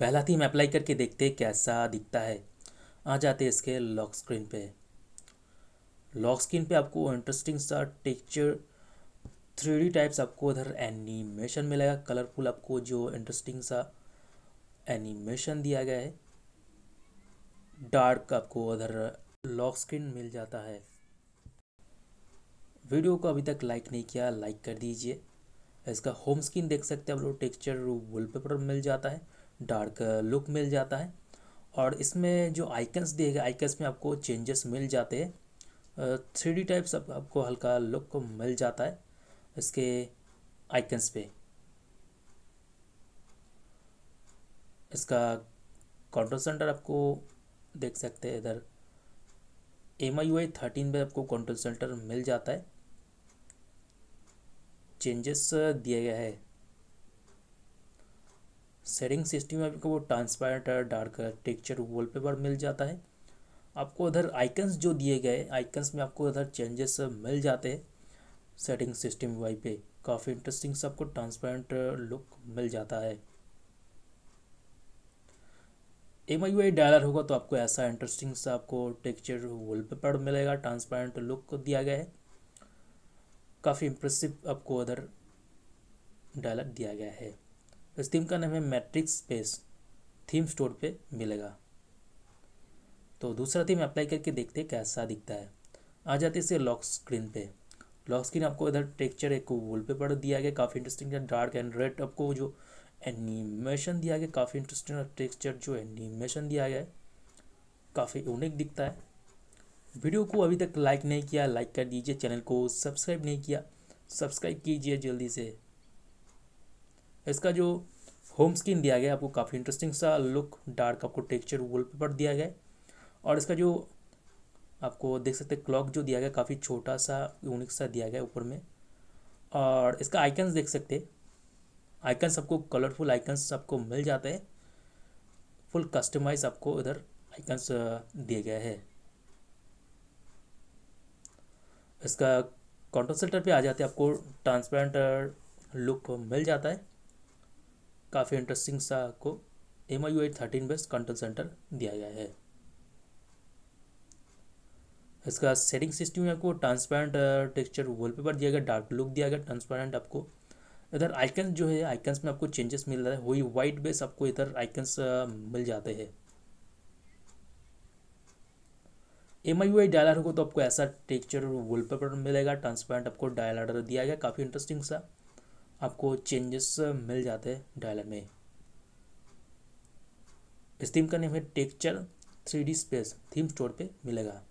पहला theme apply करके देखते कैसा दिखता है आ जाते हैं इसके लॉक स्क्रीन पे लॉक स्क्रीन पे आपको इंटरेस्टिंग सा टेक्चर थ्री टाइप्स आपको उधर एनिमेशन मिलेगा कलरफुल आपको जो इंटरेस्टिंग सा एनिमेशन दिया गया है डार्क आपको उधर लॉक स्क्रीन मिल जाता है वीडियो को अभी तक लाइक नहीं किया लाइक कर दीजिए इसका होम स्क्रीन देख सकते हैं आप लोग टेक्सचर वॉलपेपर मिल जाता है डार्क लुक मिल जाता है और इसमें जो आइकन्स दिए गए आइकन्स में आपको चेंजेस मिल जाते हैं थ्री डी टाइप्स आपको हल्का लुक मिल जाता है इसके आइकन्स पे इसका कंट्रोल सेंटर आपको देख सकते हैं इधर एम आई वाई थर्टीन पर आपको कंट्रोल सेंटर मिल जाता है चेंजेस दिया गया है सेटिंग सिस्टम में आपको वो ट्रांसपेरेंट और डार्क कलर टेक्चर वॉलपेपर मिल जाता है आपको उधर आइकन्स जो दिए गए आइकन्स में आपको उधर चेंजेस मिल जाते हैं सेटिंग सिस्टम वाई पे काफ़ी इंटरेस्टिंग सबको ट्रांसपेरेंट लुक मिल जाता है एम आई वाई डायलर होगा तो आपको ऐसा इंटरेस्टिंग सा आपको टेक्चर वॉलपेपर मिलेगा ट्रांसपेरेंट लुक दिया गया है काफ़ी इम्प्रेसिव आपको उधर डायलर दिया गया है इस थीम का नाम है मैट्रिक्स स्पेस थीम स्टोर पे मिलेगा तो दूसरा थीम अप्लाई करके देखते हैं कैसा दिखता है आ जाते इसे लॉक स्क्रीन पे लॉक स्क्रीन आपको इधर टेक्चर एक वॉलपेपर दिया गया काफ़ी इंटरेस्टिंग डार्क एंड रेड आपको जो एनिमेशन दिया गया काफ़ी इंटरेस्टिंग टेक्स्चर जो एनिमेशन दिया गया है काफ़ी यूनिक दिखता है वीडियो को अभी तक लाइक नहीं किया लाइक कर दीजिए चैनल को सब्सक्राइब नहीं किया सब्सक्राइब कीजिए जल्दी से इसका जो होम स्क्रीन दिया गया आपको काफ़ी इंटरेस्टिंग सा लुक डार्क आपको टेक्सचर वॉलपेपर दिया गया और इसका जो आपको देख सकते क्लॉक जो दिया गया काफ़ी छोटा सा यूनिक सा दिया गया ऊपर में और इसका आइकन्स देख सकते आइकन्स आपको कलरफुल आइकन्स आपको मिल जाते हैं फुल कस्टमाइज आपको इधर आइकन्स दिए गए हैं इसका कॉन्ट्रोसेटर पे आ जाते हैं आपको ट्रांसपेरेंट लुक मिल जाता है काफ़ी इंटरेस्टिंग सा आपको M I U I thirteen best control centre दिया गया है इसका सेटिंग सिस्टम में आपको ट्रांसपेरेंट टेक्सचर वॉलपेपर दिया गया डार्क लुक दिया गया ट्रांसपेरेंट आपको इधर आइकन जो है आइकन्स में आपको चेंजेस मिल रहा है वही वाइट बेस आपको इधर आइकन्स uh, मिल जाते हैं M I U I dialer होगा तो आपको ऐसा टेक्चर वॉलपेपर मिलेगा ट्रांसपेरेंट आपको डायलर दिया गया काफ़ी इंटरेस्टिंग सा आपको चेंजेस uh, मिल जाते हैं डायलर में इस थीम का नेम है texture three D space theme store पे मिलेगा